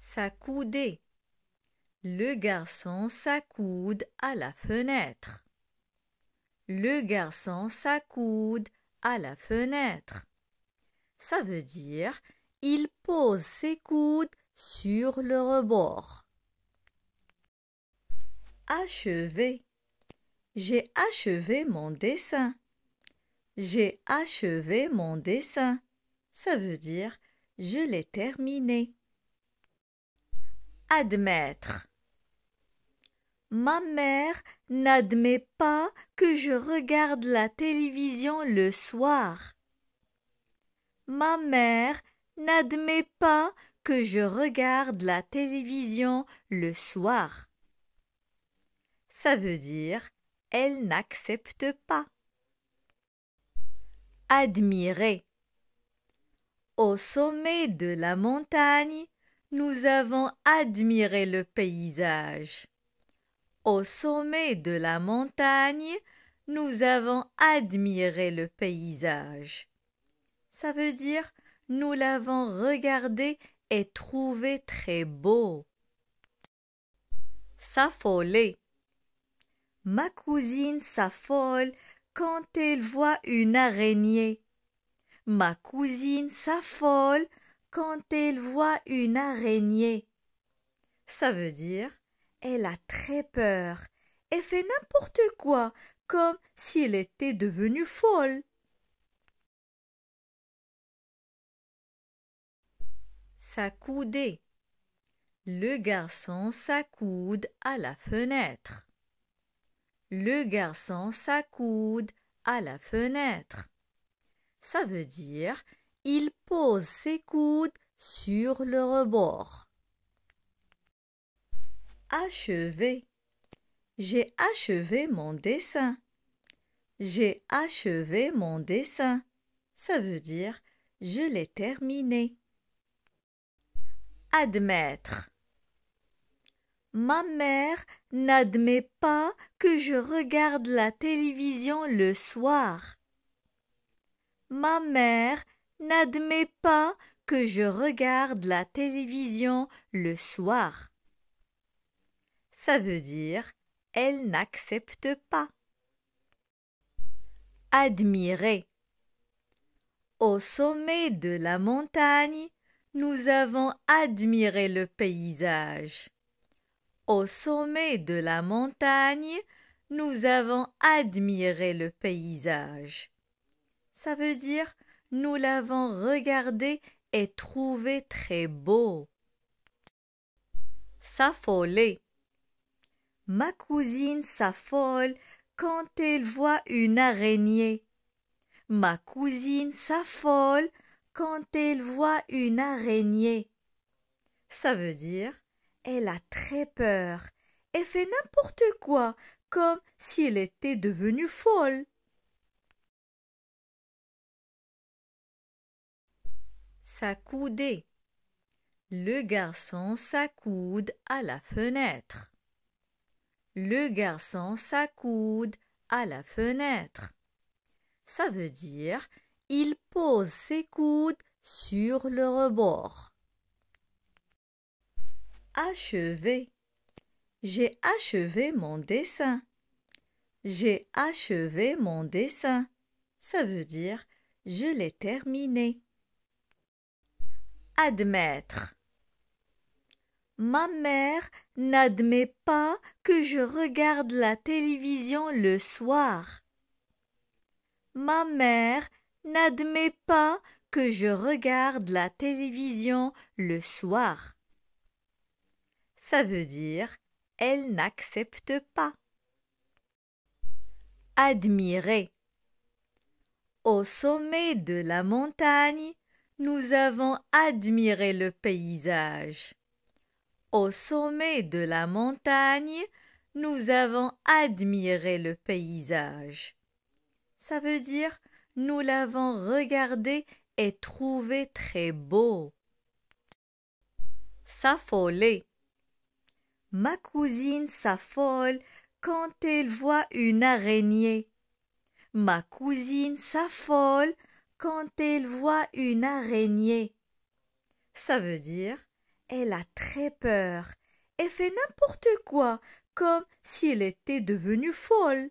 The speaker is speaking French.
s'accouder. Le garçon s'accoude à la fenêtre. Le garçon s'accoude à la fenêtre. Ça veut dire il pose ses coudes sur le rebord. Achevé. J'ai achevé mon dessin. J'ai achevé mon dessin. Ça veut dire je l'ai terminé admettre. Ma mère n'admet pas que je regarde la télévision le soir. Ma mère n'admet pas que je regarde la télévision le soir. Ça veut dire elle n'accepte pas. Admirer. Au sommet de la montagne, nous avons admiré le paysage. Au sommet de la montagne, nous avons admiré le paysage. Ça veut dire nous l'avons regardé et trouvé très beau. S'affoler. Ma cousine s'affole quand elle voit une araignée. Ma cousine s'affole quand elle voit une araignée. Ça veut dire elle a très peur et fait n'importe quoi, comme si elle était devenue folle. S'accouder. Le garçon s'accoude à la fenêtre. Le garçon s'accoude à la fenêtre. Ça veut dire il pose ses coudes sur le rebord. Achevé. J'ai achevé mon dessin. J'ai achevé mon dessin. Ça veut dire je l'ai terminé. Admettre. Ma mère n'admet pas que je regarde la télévision le soir. Ma mère n'admet pas que je regarde la télévision le soir. Ça veut dire elle n'accepte pas. Admirer. Au sommet de la montagne, nous avons admiré le paysage. Au sommet de la montagne, nous avons admiré le paysage. Ça veut dire nous l'avons regardé et trouvé très beau. S'affoler. Ma cousine s'affole quand elle voit une araignée. Ma cousine s'affole quand elle voit une araignée. Ça veut dire elle a très peur et fait n'importe quoi comme si elle était devenue folle. Le garçon s'accoude à la fenêtre. Le garçon s'accoude à la fenêtre. Ça veut dire il pose ses coudes sur le rebord. Achevé. J'ai achevé mon dessin. J'ai achevé mon dessin. Ça veut dire je l'ai terminé admettre. Ma mère n'admet pas que je regarde la télévision le soir. Ma mère n'admet pas que je regarde la télévision le soir. Ça veut dire elle n'accepte pas. Admirer. Au sommet de la montagne, nous avons admiré le paysage. Au sommet de la montagne, nous avons admiré le paysage. Ça veut dire nous l'avons regardé et trouvé très beau. S'affoler. Ma cousine s'affole quand elle voit une araignée. Ma cousine s'affole quand elle voit une araignée. Ça veut dire elle a très peur et fait n'importe quoi comme si elle était devenue folle.